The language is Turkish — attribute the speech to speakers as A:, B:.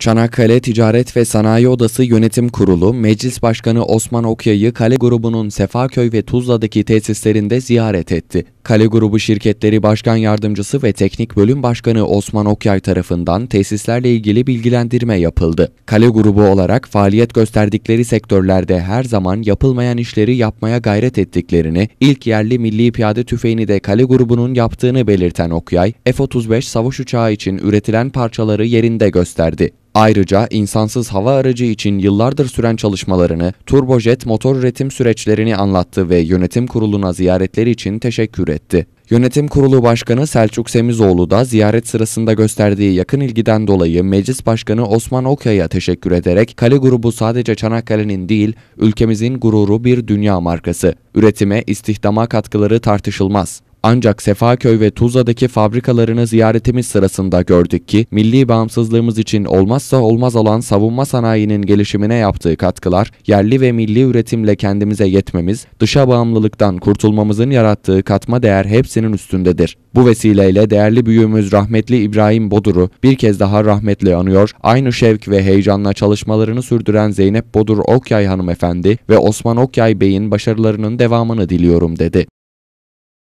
A: Çanakkale Ticaret ve Sanayi Odası Yönetim Kurulu, Meclis Başkanı Osman Okya'yı Kale Grubu'nun Sefaköy ve Tuzla'daki tesislerinde ziyaret etti. Kale Grubu Şirketleri Başkan Yardımcısı ve Teknik Bölüm Başkanı Osman Okyay tarafından tesislerle ilgili bilgilendirme yapıldı. Kale Grubu olarak faaliyet gösterdikleri sektörlerde her zaman yapılmayan işleri yapmaya gayret ettiklerini, ilk yerli milli piyade tüfeğini de Kale Grubu'nun yaptığını belirten Okyay, F-35 savaş uçağı için üretilen parçaları yerinde gösterdi. Ayrıca insansız hava aracı için yıllardır süren çalışmalarını, turbojet motor üretim süreçlerini anlattı ve yönetim kuruluna ziyaretleri için teşekkür etti. Yönetim Kurulu Başkanı Selçuk Semizoğlu da ziyaret sırasında gösterdiği yakın ilgiden dolayı Meclis Başkanı Osman Okya'ya teşekkür ederek Kale grubu sadece Çanakkale'nin değil, ülkemizin gururu bir dünya markası. Üretime, istihdama katkıları tartışılmaz. Ancak Sefaköy ve Tuzla'daki fabrikalarını ziyaretimiz sırasında gördük ki, milli bağımsızlığımız için olmazsa olmaz olan savunma sanayinin gelişimine yaptığı katkılar, yerli ve milli üretimle kendimize yetmemiz, dışa bağımlılıktan kurtulmamızın yarattığı katma değer hepsinin üstündedir. Bu vesileyle değerli büyüğümüz rahmetli İbrahim Bodur'u bir kez daha rahmetli anıyor, aynı şevk ve heyecanla çalışmalarını sürdüren Zeynep Bodur Okyay hanımefendi ve Osman Okyay Bey'in başarılarının devamını diliyorum dedi.